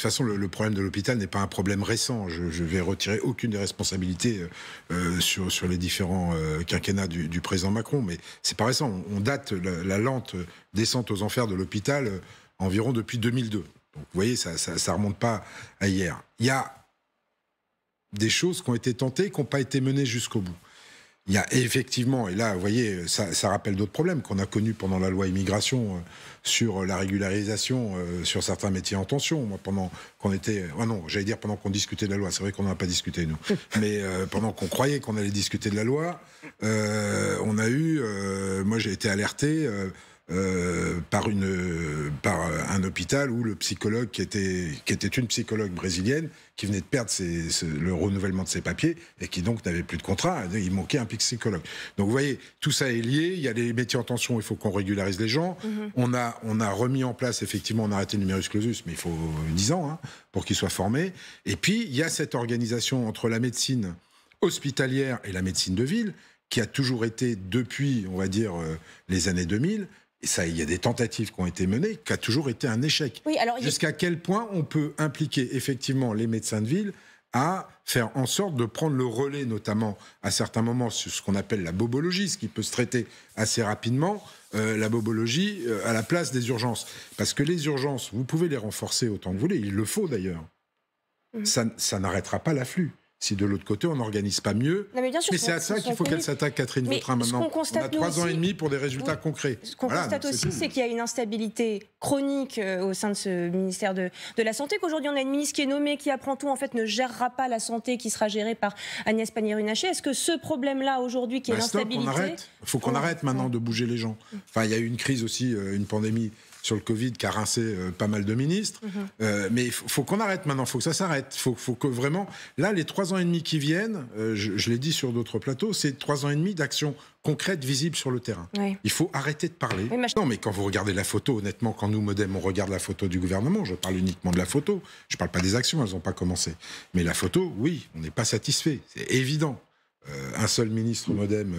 De toute façon, le, problème de l'hôpital n'est pas un problème récent. Je ne vais retirer aucune des responsabilités euh, euh, sur, sur les différents euh, quinquennats du, président Macron, mais c'est pas récent. On, date la, lente descente aux enfers de l'hôpital environ depuis 2002. Donc, vous voyez, ça ça remonte pas à hier. Il y a des choses qui ont été tentées qui n'ont pas été menées jusqu'au bout il y a effectivement, et là, vous voyez, ça, rappelle d'autres problèmes qu'on a connus pendant la loi immigration euh, sur la régularisation euh, sur certains métiers en tension. Moi, pendant qu'on était. Ah non, j'allais dire pendant qu'on discutait de la loi. C'est vrai qu'on n'en a pas discuté, nous. Mais euh, pendant qu'on croyait qu'on allait discuter de la loi, on a eu. moi, j'ai été alerté euh, par, un hôpital où le psychologue, qui était, qui était une psychologue brésilienne, qui venait de perdre le renouvellement de ses papiers et qui donc n'avait plus de contrat, il manquait un psychologue. Donc vous voyez, tout ça est lié, il y a les métiers en tension, il faut qu'on régularise les gens. Mhm. on, a, on a remis en place, effectivement, on a arrêté le numerus clausus, mais il faut 10 ans hein, pour qu'il soit formé. Et puis, il y a cette organisation entre la médecine hospitalière et la médecine de ville qui a toujours été depuis, on va dire, euh, les années 2000, et ça, il y a des tentatives qui ont été menées, qui a toujours été un échec. Jusqu'à quel point on peut impliquer effectivement les médecins de ville à faire en sorte de prendre le relais, notamment à certains moments, sur ce qu'on appelle la bobologie, ce qui peut se traiter assez rapidement, euh, la bobologie euh, à la place des urgences. Parce que les urgences, vous pouvez les renforcer autant que vous voulez, il le faut d'ailleurs. Mmh. ça n'arrêtera pas l'afflux si de l'autre côté, on n'organise pas mieux. mais, c'est à ça qu'il faut qu'elle s'attaque, Catherine Vautrin, maintenant. On, a trois ans et demi pour des résultats concrets. Ce qu'on constate aussi, c'est qu'il y a une instabilité chronique euh, au sein de ce ministère de, la Santé, qu'aujourd'hui, on a une ministre qui est nommée, qui apprend tout, en fait, ne gérera pas la santé, qui sera gérée par Agnès Pannier-Runacher. Est-ce que ce problème-là, aujourd'hui, qui est bah, l'instabilité... Il faut qu'on arrête maintenant de bouger les gens. Mm. Enfin, il y a eu une crise aussi, euh, une pandémie sur le Covid qui a rincé euh, pas mal de ministres. Mhm. Euh, mais il faut, qu'on arrête maintenant, il faut que ça s'arrête. Il faut, que vraiment, là, les trois ans et demi qui viennent, euh, je, l'ai dit sur d'autres plateaux, c'est trois ans et demi d'actions concrètes, visibles sur le terrain. Il faut arrêter de parler. Non, mais quand vous regardez la photo, honnêtement, quand nous, Modem, on regarde la photo du gouvernement, je parle uniquement de la photo, je ne parle pas des actions, elles n'ont pas commencé. Mais la photo, oui, on n'est pas satisfait, c'est évident. un seul ministre Modem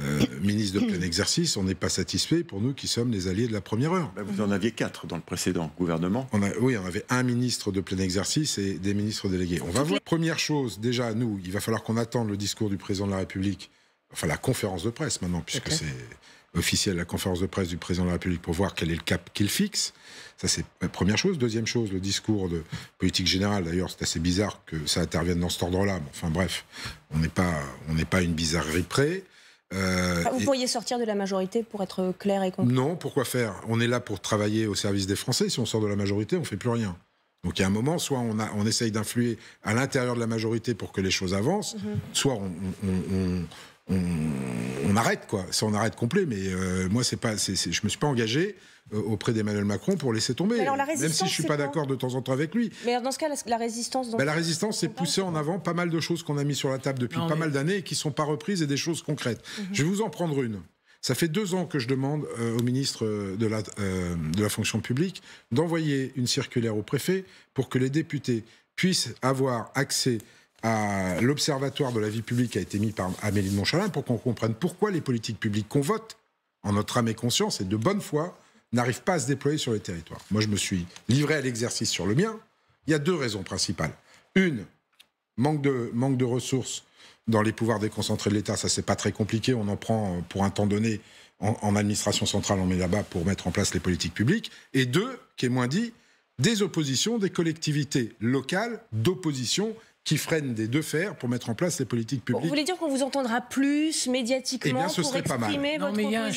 euh, ministre de plein exercice, on n'est pas satisfait pour nous qui sommes les alliés de la première heure. Bah, vous en aviez quatre dans le précédent gouvernement. On a, oui, on avait un ministre de plein exercice et des ministres délégués. On va voir. Première chose, déjà, nous, il va falloir qu'on attende le discours du président de la République, enfin la conférence de presse maintenant, puisque c'est officiel, la conférence de presse du président de la République pour voir quel est le cap qu'il fixe. Ça, c'est la première chose. Deuxième chose, le discours de politique générale. D'ailleurs, c'est assez bizarre que ça intervienne dans cet ordre-là. enfin, bref, on n'est pas, on n'est pas une bizarrerie près. Euh, ah, vous pourriez sortir de la majorité pour être clair et concret Non, pourquoi faire On est là pour travailler au service des Français. Si on sort de la majorité, on ne fait plus rien. Donc il y a un moment, soit on, a, essaye d'influer à l'intérieur de la majorité pour que les choses avancent, mhm. soit on, on, arrête quoi. Ça, on arrête complet. Mais euh, moi, c'est pas, je me suis pas engagé euh, auprès d'Emmanuel Macron pour laisser tomber. même si je suis pas d'accord de temps en temps avec lui. Mais dans ce cas, la, résistance. la résistance, bah, c'est pousser en avant pas mal de choses qu'on a mis sur la table depuis pas mal d'années et qui sont pas reprises et des choses concrètes. Mhm. Je vais vous en prendre une. Ça fait deux ans que je demande euh, au ministre de la, de la fonction publique d'envoyer une circulaire au préfet pour que les députés puissent avoir accès à l'Observatoire de la vie publique a été mis par Amélie de Montchalin pour qu'on comprenne pourquoi les politiques publiques qu'on vote, en notre âme et conscience et de bonne foi, n'arrivent pas à se déployer sur les territoires. Moi, je me suis livré à l'exercice sur le mien. Il y a deux raisons principales. Une, manque de, manque de ressources dans les pouvoirs déconcentrés de l'État. Ça, c'est pas très compliqué. On en prend euh, pour un temps donné en, en administration centrale, on met là-bas pour mettre en place les politiques publiques. Et deux, qui est moins dit, des oppositions, des collectivités locales d'opposition qui freinent des deux fers pour mettre en place les politiques publiques. Vous voulez dire qu'on vous entendra plus médiatiquement eh bien, ce pour exprimer pas mal. votre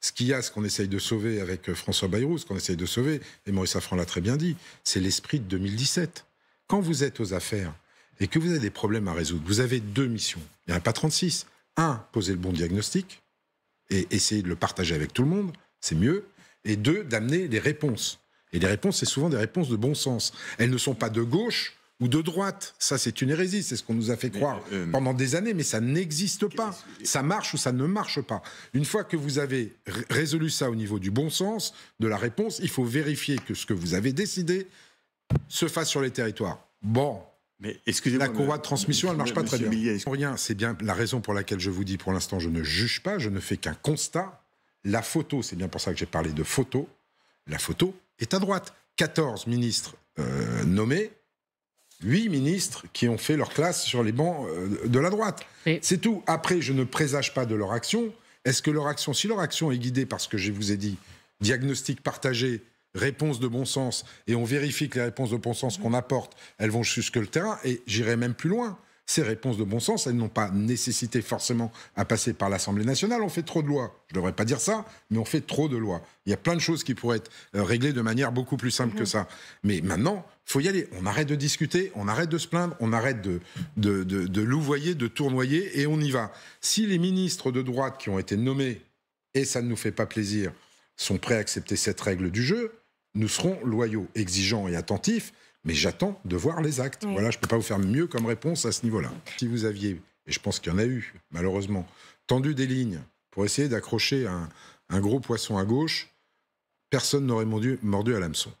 Ce qu'il y a, ce qu'on essaye de sauver avec euh, François Bayrou, ce qu'on essaye de sauver, et Maurice Affran l'a très bien dit, c'est l'esprit de 2017. Quand vous êtes aux affaires et que vous avez des problèmes à résoudre, vous avez deux missions. Il n'y en a pas 36. Un, poser le bon diagnostic et essayer de le partager avec tout le monde, c'est mieux. Et deux, d'amener des réponses. Et les réponses, c'est souvent des réponses de bon sens. Elles ne sont pas de gauche, ou de droite. Ça, c'est une hérésie, c'est ce qu'on nous a fait croire euh, pendant des années, mais ça n'existe pas. Ça marche ou ça ne marche pas. Une fois que vous avez résolu ça au niveau du bon sens, de la réponse, il faut vérifier que ce que vous avez décidé se fasse sur les territoires. Bon. Mais excusez La courroie de transmission, elle marche pas très bien. Rien, c'est bien la raison pour laquelle je vous dis pour l'instant, je ne juge pas, je ne fais qu'un constat. La photo, c'est bien pour ça que j'ai parlé de photo. La photo est à droite. 14 ministres euh, nommés, huit ministres qui ont fait leur classe sur les bancs euh, de la droite. C'est tout. Après, je ne présage pas de leur action. Est-ce que leur action, si leur action est guidée par ce que je vous ai dit, diagnostic partagé, réponse de bon sens, et on vérifie que les réponses de bon sens mhm. qu'on apporte, elles vont jusque le terrain, et j'irai même plus loin. Ces réponses de bon sens, elles n'ont pas nécessité forcément à passer par l'Assemblée nationale. On fait trop de lois. Je ne devrais pas dire ça, mais on fait trop de lois. Il y a plein de choses qui pourraient être euh, réglées de manière beaucoup plus simple que mhm. ça. Mais maintenant, faut y aller. On arrête de discuter, on arrête de se plaindre, on arrête de, louvoyer, de tournoyer et on y va. Si les ministres de droite qui ont été nommés, et ça ne nous fait pas plaisir, sont prêts à accepter cette règle du jeu, nous serons loyaux, exigeants et attentifs, mais j'attends de voir les actes. Voilà, je ne peux pas vous faire mieux comme réponse à ce niveau-là. Si vous aviez, et je pense qu'il y en a eu, malheureusement, tendu des lignes pour essayer d'accrocher un, gros poisson à gauche, personne n'aurait mordu à l'hameçon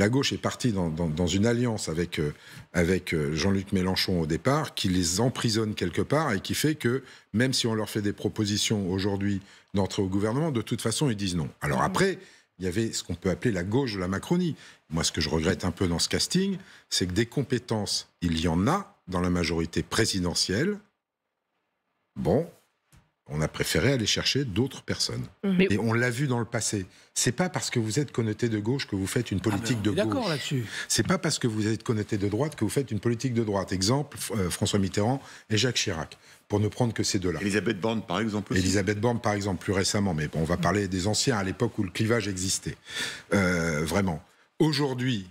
la gauche est partie dans, une alliance avec, euh, avec euh, Jean-Luc Mélenchon au départ, qui les emprisonne quelque part et qui fait que même si on leur fait des propositions aujourd'hui d'entrer au gouvernement, de toute façon, ils disent non. Alors après, il y avait ce qu'on peut appeler la gauche de la Macronie. Moi, ce que je regrette un peu dans ce casting, c'est que des compétences, il y en a dans la majorité présidentielle. Bon, on a préféré aller chercher d'autres personnes. Mhm. Et on l'a vu dans le passé. C'est pas parce que vous êtes connoté de gauche que vous faites une politique ah ben, de gauche. là-dessus. C'est pas parce que vous êtes connoté de droite que vous faites une politique de droite. Exemple, euh, François Mitterrand et Jacques Chirac, pour ne prendre que ces deux-là. Elisabeth Borne, par exemple. Elisabeth Borne, par exemple, plus récemment. Mais on va mhm. parler des anciens, à l'époque où le clivage existait. Euh, vraiment. Aujourd'hui,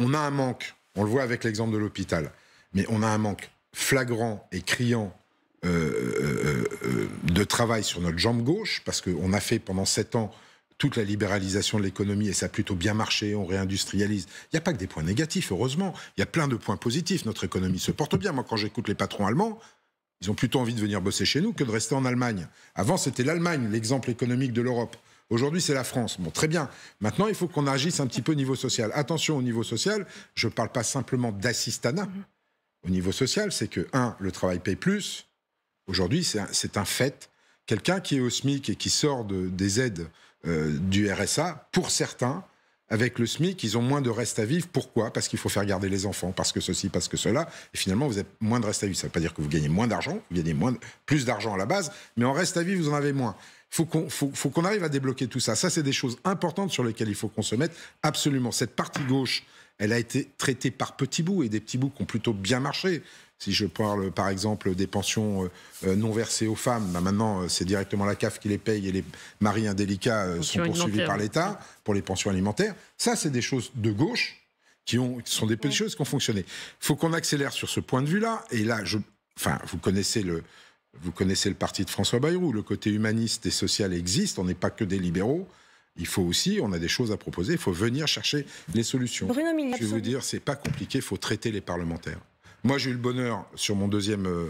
on a un manque. On le voit avec l'exemple de l'hôpital. Mais on a un manque flagrant et criant euh, euh, euh, de travail sur notre jambe gauche, parce qu'on a fait pendant sept ans toute la libéralisation de l'économie et ça a plutôt bien marché, on réindustrialise. Il n'y a pas que des points négatifs, heureusement. Il y a plein de points positifs. Notre économie se porte bien. Moi, quand j'écoute les patrons allemands, ils ont plutôt envie de venir bosser chez nous que de rester en Allemagne. Avant, c'était l'Allemagne, l'exemple économique de l'Europe. Aujourd'hui, c'est la France. Bon, très bien. Maintenant, il faut qu'on agisse un petit peu au niveau social. Attention au niveau social, je ne parle pas simplement d'assistanat. Mm-hmm. Au niveau social, c'est que, un, le travail paye plus, Aujourd'hui, c'est un, fait. Quelqu'un qui est au SMIC et qui sort de, des aides euh, du RSA, pour certains, avec le SMIC, ils ont moins de reste à vivre. Pourquoi Parce qu'il faut faire garder les enfants, parce que ceci, parce que cela. Et finalement, vous avez moins de reste à vivre. Ça ne veut pas dire que vous gagnez moins d'argent, vous gagnez plus d'argent à la base, mais en reste à vivre, vous en avez moins. Il faut qu'on faut, arrive à débloquer tout ça. Ça, c'est des choses importantes sur lesquelles il faut qu'on se mette absolument. Cette partie gauche, elle a été traitée par petits bouts et des petits bouts qui ont plutôt bien marché. Si je parle par exemple des pensions euh, euh, non versées aux femmes, bah, maintenant euh, c'est directement la CAF qui les paye et les maris indélicats sont poursuivis par l'État pour les pensions alimentaires. Ça, c'est des choses de gauche qui, ont, sont des petites choses qui ont fonctionné. Il faut qu'on accélère sur ce point de vue-là. Et là, je, enfin, vous connaissez le, parti de François Bayrou. Le côté humaniste et social existe. On n'est pas que des libéraux. Il faut aussi, on a des choses à proposer. Il faut venir chercher les solutions. je veux vous dire, c'est pas compliqué. Il faut traiter les parlementaires. Moi, j'ai eu le bonheur, sur mon deuxième euh,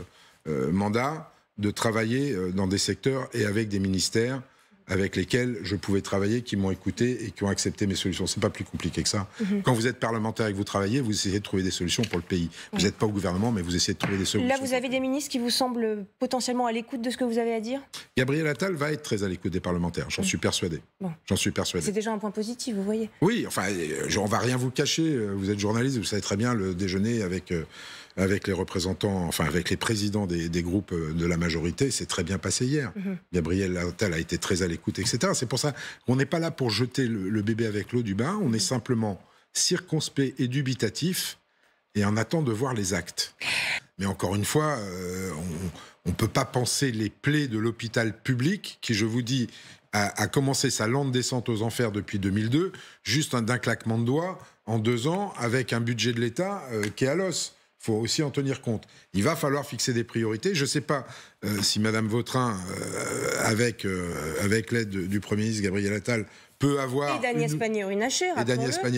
euh, mandat, de travailler euh, dans des secteurs et avec des ministères avec lesquels je pouvais travailler, qui m'ont écouté et qui ont accepté mes solutions. C'est pas plus compliqué que ça. Mhm. Quand vous êtes parlementaire et que vous travaillez, vous essayez de trouver des solutions pour le pays. Vous n'êtes pas au gouvernement, mais vous essayez de trouver des solutions. Là, vous avez des ministres qui vous semblent potentiellement à l'écoute de ce que vous avez à dire Gabriel Attal va être très à l'écoute des parlementaires, j'en suis persuadé. J'en suis persuadé. C'est déjà un point positif, vous voyez Oui, enfin, euh, on va rien vous cacher. Euh, vous êtes journaliste, vous savez très bien le déjeuner avec euh, avec les représentants, enfin avec les présidents des, groupes euh, de la majorité. C'est très bien passé hier. Mhm. Gabriel Attal a été très à l'écoute, etc. C'est pour ça qu'on n'est pas là pour jeter le, bébé avec l'eau du bain. On est mhm. simplement circonspect et dubitatif et en attend de voir les actes. Mais encore une fois, euh, on ne peut pas penser les plaies de l'hôpital public, qui, je vous dis, a, commencé sa lente descente aux enfers depuis 2002, juste d'un claquement de doigts en deux ans, avec un budget de l'État euh, qui est à l'os faut aussi en tenir compte. Il va falloir fixer des priorités. Je ne sais pas euh, si Madame Vautrin, euh, avec, euh, avec l'aide du Premier ministre Gabriel Attal, peut avoir... Et Daniel une...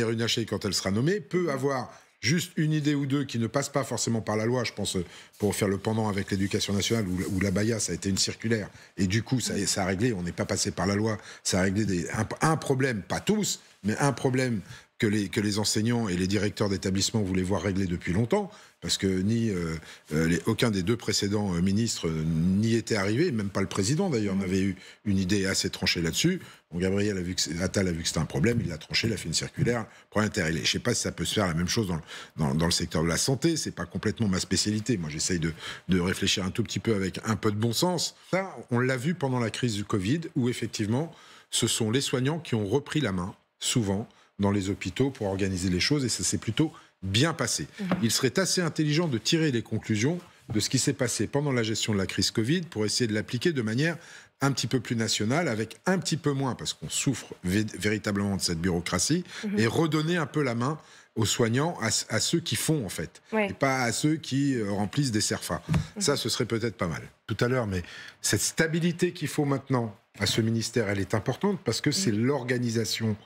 runacher quand elle sera nommée, peut mm. avoir juste une idée ou deux qui ne passe pas forcément par la loi, je pense, pour faire le pendant avec l'éducation nationale, où, la BAYA, ça a été une circulaire. Et du coup, ça, ça a réglé, on n'est pas passé par la loi, ça a réglé des, un, problème, pas tous, mais un problème que les, que les enseignants et les directeurs d'établissements voulaient voir régler depuis longtemps, parce que ni euh, euh, aucun des deux précédents euh, ministres n'y était arrivé, même pas le président d'ailleurs mmh. n'avait eu une idée assez tranchée là-dessus. Bon, Gabriel a vu que, Attal a vu que c'était un problème, il l'a tranché, il a fait une circulaire pour Je ne sais pas si ça peut se faire la même chose dans, dans le secteur de la santé, c'est pas complètement ma spécialité. Moi, j'essaye de, de, réfléchir un tout petit peu avec un peu de bon sens. Ça, on l'a vu pendant la crise du Covid, où effectivement, ce sont les soignants qui ont repris la main, souvent, dans les hôpitaux pour organiser les choses et ça s'est plutôt bien passé. Mhm. Il serait assez intelligent de tirer les conclusions de ce qui s'est passé pendant la gestion de la crise Covid pour essayer de l'appliquer de manière un petit peu plus nationale, avec un petit peu moins, parce qu'on souffre véritablement de cette bureaucratie, mhm. et redonner un peu la main aux soignants, à, ceux qui font en fait, et pas à ceux qui euh, remplissent des serfas. Mhm. Ça, ce serait peut-être pas mal tout à l'heure, mais cette stabilité qu'il faut maintenant à ce ministère, elle est importante parce que c'est l'organisation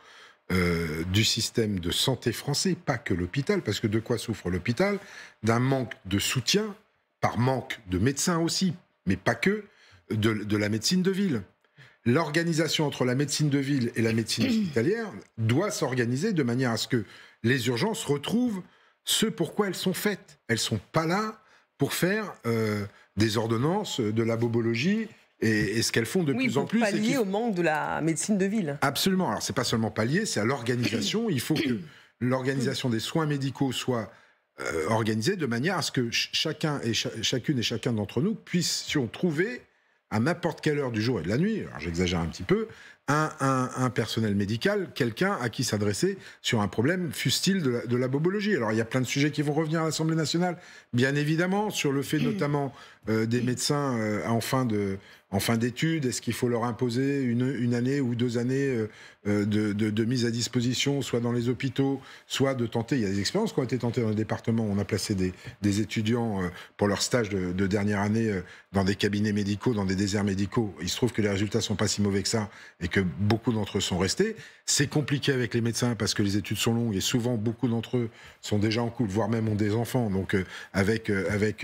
euh, du système de santé français, pas que l'hôpital, parce que de quoi souffre l'hôpital D'un manque de soutien, par manque de médecins aussi, mais pas que, de, la médecine de ville. L'organisation entre la médecine de ville et la médecine hospitalière doit s'organiser de manière à ce que les urgences retrouvent ce pourquoi elles sont faites. Elles sont pas là pour faire euh, des ordonnances de la bobologie et, ce qu'elles font de plus en plus. lié au manque de la médecine de ville. Absolument. Alors c'est pas seulement pallier, c'est à l'organisation. Il faut que l'organisation des soins médicaux soit euh, organisée de manière à ce que chacun et chacune et chacun d'entre nous puissions trouver à n'importe quelle heure du jour et de la nuit, j'exagère un petit peu, un, personnel médical, quelqu'un à qui s'adresser sur un problème, fustile de, la bobologie. Alors il y a plein de sujets qui vont revenir à l'Assemblée nationale, bien évidemment, sur le fait notamment euh, des médecins euh, en fin de, en fin d'études Est-ce qu'il faut leur imposer une, année ou deux années euh, euh, de, mise à disposition, soit dans les hôpitaux, soit de tenter Il y a des expériences qui ont été tentées dans le département. On a placé des, étudiants euh, pour leur stage de, dernière année dans des cabinets médicaux, dans des déserts médicaux. Il se trouve que les résultats ne sont pas si mauvais que ça et que beaucoup d'entre eux sont restés. C'est compliqué avec les médecins parce que les études sont longues et souvent beaucoup d'entre eux sont déjà en couple, voire même ont des enfants. Donc avec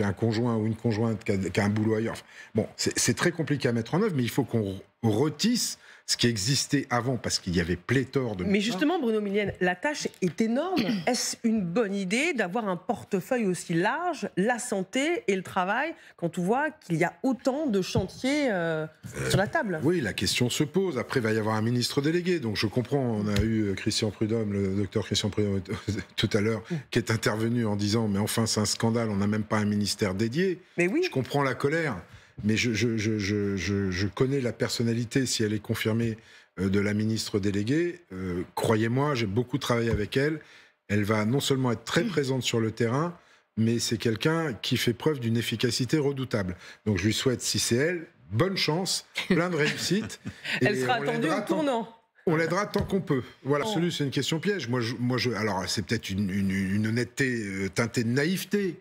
un conjoint ou une conjointe qui a, un boulot ailleurs. Bon, c'est très compliqué à mettre en œuvre, mais il faut qu'on retisse ce qui existait avant, parce qu'il y avait pléthore de... Mais justement, Bruno Millienne, la tâche est énorme. Est-ce une bonne idée d'avoir un portefeuille aussi large, la santé et le travail, quand on voit qu'il y a autant de chantiers euh, euh, sur la table Oui, la question se pose. Après, il va y avoir un ministre délégué, donc je comprends. On a eu euh, Christian Prudhomme, le docteur Christian Prudhomme tout à l'heure, mm. qui est intervenu en disant, mais enfin, c'est un scandale, on n'a même pas un ministère dédié. Mais oui. Je comprends la colère mais je, je, connais la personnalité, si elle est confirmée, euh, de la ministre déléguée. Euh, croyez-moi, j'ai beaucoup travaillé avec elle. Elle va non seulement être très présente sur le terrain, mais c'est quelqu'un qui fait preuve d'une efficacité redoutable. Donc je lui souhaite, si c'est elle, bonne chance, plein de réussite. elle sera attendue au tournant. On l'aidera tant qu'on peut. Voilà, oh. c'est une question piège. Moi, moi je, alors, c'est peut-être une, honnêteté euh, teintée de naïveté.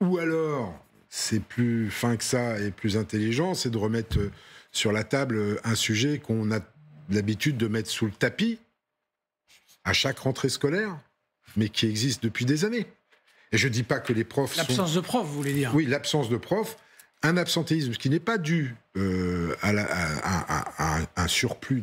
Ou alors, c'est plus fin que ça et plus intelligent, c'est de remettre euh, sur la table euh, un sujet qu'on a l'habitude de mettre sous le tapis à chaque rentrée scolaire, mais qui existe depuis des années. Et je ne dis pas que les profs... L'absence de profs, vous voulez dire Oui, l'absence de profs un absentéisme qui n'est pas dû euh, à, un surplus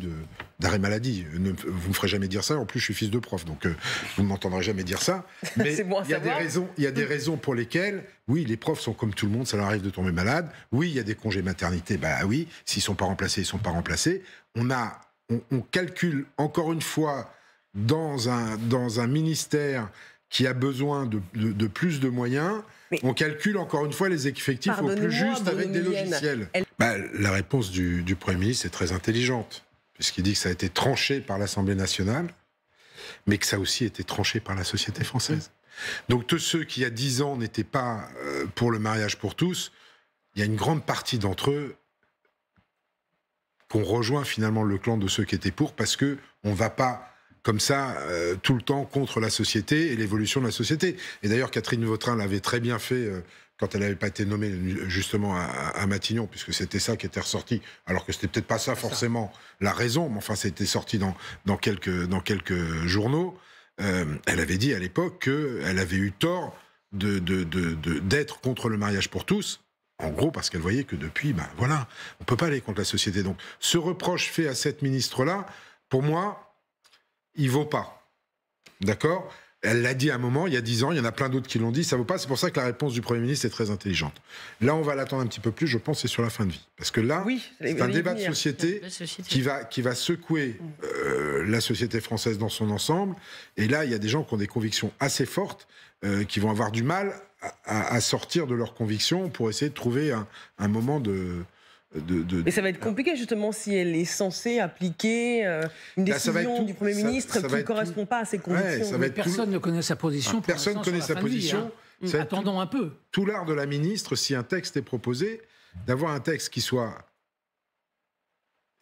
d'arrêt maladie. vous ne me ferez jamais dire ça. En plus, je suis fils de prof, donc euh, vous ne m'entendrez jamais dire ça. Mais il y, a des raisons, y a des raisons pour lesquelles, oui, les profs sont comme tout le monde, ça leur arrive de tomber malade. Oui, il y a des congés maternité, bah oui, s'ils ne sont pas remplacés, ils ne sont pas remplacés. On, a, on, on calcule encore une fois dans un, dans un ministère qui a besoin de, plus de moyens, on calcule encore une fois les effectifs au plus juste avec des logiciels. Bah, la réponse du, Premier ministre est très intelligente, puisqu'il dit que ça a été tranché par l'Assemblée nationale, mais que ça a aussi été tranché par la société française. Donc tous ceux qui, il y a dix ans, n'étaient pas euh, pour le mariage pour tous, il y a une grande partie d'entre eux qu'on rejoint finalement le clan de ceux qui étaient pour, parce que on ne va pas comme ça euh, tout le temps contre la société et l'évolution de la société. Et d'ailleurs, Catherine Vautrin l'avait très bien fait. Euh, quand elle n'avait pas été nommée justement à, Matignon, puisque c'était ça qui était ressorti, alors que ce c'était peut-être pas ça forcément la raison, mais enfin c'était sorti dans, dans, quelques, dans quelques journaux, euh, elle avait dit à l'époque qu'elle avait eu tort d'être de, contre le mariage pour tous, en gros, parce qu'elle voyait que depuis, ben voilà, on peut pas aller contre la société. Donc, ce reproche fait à cette ministre-là, pour moi, il vaut pas. D'accord Elle l'a dit à un moment, il y a dix ans, il y en a plein d'autres qui l'ont dit, ça vaut pas. C'est pour ça que la réponse du Premier ministre est très intelligente. Là, on va l'attendre un petit peu plus, je pense, c'est sur la fin de vie. Parce que là, oui, c'est un débat de société, Qui, va, qui va secouer mm. euh, la société française dans son ensemble. Et là, il y a des gens qui ont des convictions assez fortes, euh, qui vont avoir du mal à, sortir de leurs convictions pour essayer de trouver un moment de mais ça va être compliqué justement si elle est censée appliquer euh, une bah, décision du Premier ministre qui ne correspond pas à ses convictions. personne ne connaît sa position. personne ne connaît sa position. Hein. Attendons un peu. Tout l'art de la ministre, si un texte est proposé, d'avoir un texte qui soit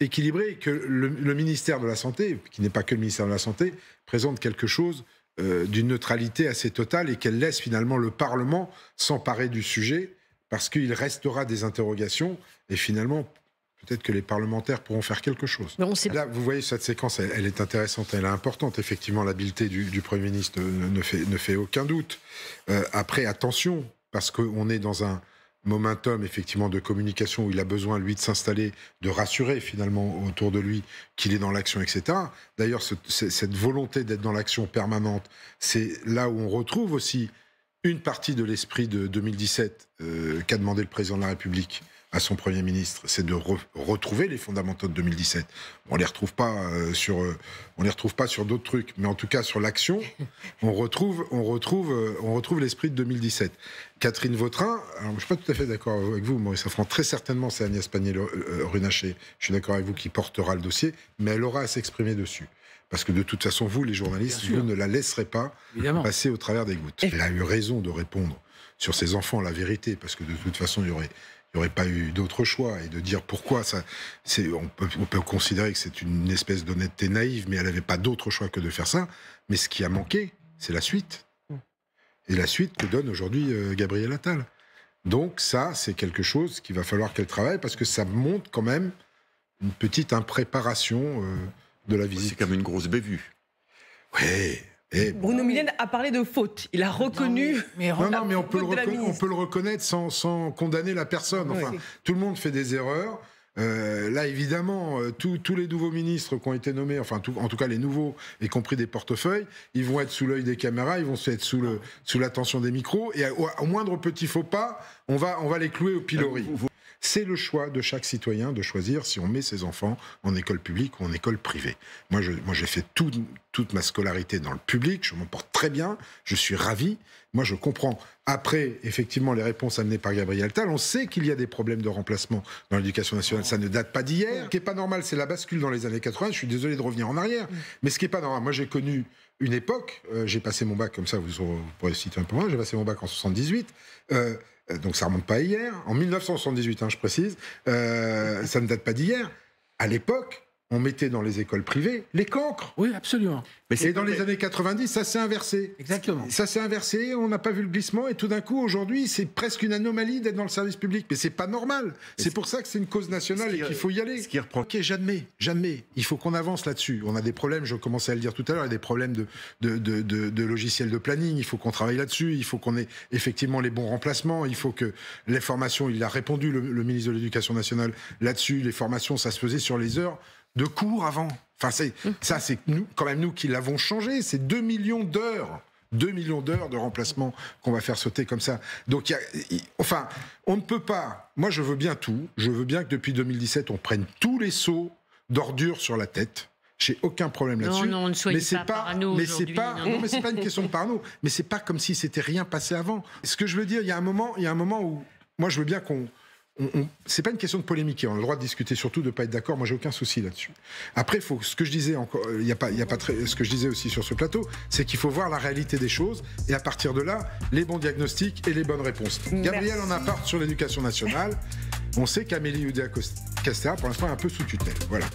équilibré que le, ministère de la Santé, qui n'est pas que le ministère de la Santé, présente quelque chose euh, d'une neutralité assez totale et qu'elle laisse finalement le Parlement s'emparer du sujet parce qu'il restera des interrogations et finalement, peut-être que les parlementaires pourront faire quelque chose. Là, vous voyez, cette séquence, elle, est intéressante, elle est importante. Effectivement, l'habileté du, Premier ministre ne, fait, aucun doute. Euh, après, attention, parce qu'on est dans un momentum effectivement de communication où il a besoin lui de s'installer, de rassurer finalement autour de lui qu'il est dans l'action, etc. D'ailleurs, cette volonté d'être dans l'action permanente, c'est là où on retrouve aussi une partie de l'esprit de 2017 euh, qu'a demandé le président de la République à son Premier ministre, c'est de retrouver les fondamentaux de 2017. On les retrouve pas euh, sur, euh, on les retrouve pas sur d'autres trucs, mais en tout cas sur l'action, on retrouve, on retrouve, on retrouve l'esprit de 2017. Catherine Vautrin, je je suis pas tout à fait d'accord avec vous, Maurice Safran, très certainement c'est Agnès Pannier-Runacher, je suis d'accord avec vous, qui portera le dossier, mais elle aura à s'exprimer dessus parce que de toute façon, vous, les journalistes, vous ne la laisserez pas passer au travers des gouttes. Elle a eu raison de répondre sur ses enfants la vérité, parce que de toute façon, il aurait n'y aurait pas eu d'autre choix et de dire pourquoi ça. On peut, on peut considérer que c'est une espèce d'honnêteté naïve, mais elle n'avait pas d'autre choix que de faire ça. Mais ce qui a manqué, c'est la suite. Mm. Et la suite que donne aujourd'hui Gabrielle euh, Gabriel Attal. Donc ça, c'est quelque chose qu'il va falloir qu'elle travaille parce que ça montre quand même une petite impréparation. Euh, de la visite. comme une grosse bévue. Eh, Bruno bon, a parlé de faute. Il a reconnu. Non, mais, non, mais on, peut le reconnaître sans, condamner la personne. Enfin, tout le monde fait des erreurs. Euh, là, évidemment, euh, tous les nouveaux ministres qui ont été nommés, enfin, en tout cas les nouveaux, y compris des portefeuilles, ils vont être sous l'œil des caméras, ils vont être sous, le, sous l'attention des micros, et au, moindre petit faux pas, on va, on va les clouer au pilori. Euh, c'est le choix de chaque citoyen de choisir si on met ses enfants en école publique ou en école privée. Moi, moi j'ai fait toute ma scolarité dans le public, je m'en porte très bien, je suis ravi. Moi, je comprends. Après, effectivement, les réponses amenées par Gabriel Tal, on sait qu'il y a des problèmes de remplacement dans l'éducation nationale. Ça ne date pas d'hier. Ce qui n'est pas normal, c'est la bascule dans les années 80. Je suis désolé de revenir en arrière. Mais ce qui n'est pas normal, moi, j'ai connu une époque, euh, j'ai passé mon bac comme ça, vous, pourrez citer un peu moins, j'ai passé mon bac en 78. Euh, donc ça remonte pas hier, en 1978, hein, je précise, euh, ça ne date pas d'hier. À l'époque, on mettait dans les écoles privées les cancres. Oui, absolument. Mais et dans les années 90, ça s'est inversé. Exactement. Ça s'est inversé, on n'a pas vu le glissement, et tout d'un coup, aujourd'hui, c'est presque une anomalie d'être dans le service public. Mais c'est pas normal. C'est pour ça que c'est une cause nationale et qu'il faut y aller. Ce qui reprend. Ok, jamais, jamais. Il faut qu'on avance là-dessus. On a des problèmes, je commençais à le dire tout à l'heure, il y a des problèmes de, de, logiciels de planning, il faut qu'on travaille là-dessus, il faut qu'on ait effectivement les bons remplacements, il faut que les formations, il a répondu, le, le ministre de l'Éducation nationale, là-dessus, les formations, ça se faisait sur les heures de cours avant. Enfin, c'est, ça, c'est nous, quand même nous qui l'avons changé. C'est 2 millions d'heures. 2 millions d'heures de remplacement qu'on va faire sauter comme ça. Donc, enfin, on ne peut pas. Moi, je veux bien tout. Je veux bien que depuis 2017, on prenne tous les seaux d'ordures sur la tête. J'ai aucun problème là-dessus. Non, non, mais c'est pas, pas mais pas, non, mais pas une question de parano. Mais c'est pas comme si c'était rien passé avant. Ce que je veux dire, il y a un moment, il y a un moment où moi, je veux bien qu'on c'est pas une question de polémique. On a le droit de discuter, surtout de pas être d'accord. Moi, j'ai aucun souci là-dessus. Après, faut ce que je disais encore. Euh, il y a pas, y a pas très, ce que je disais aussi sur ce plateau, c'est qu'il faut voir la réalité des choses et à partir de là, les bons diagnostics et les bonnes réponses. Gabriel en apporte sur l'éducation nationale. On sait qu'Amélie Oudéa Castéra, pour l'instant, est un peu sous tutelle. Voilà.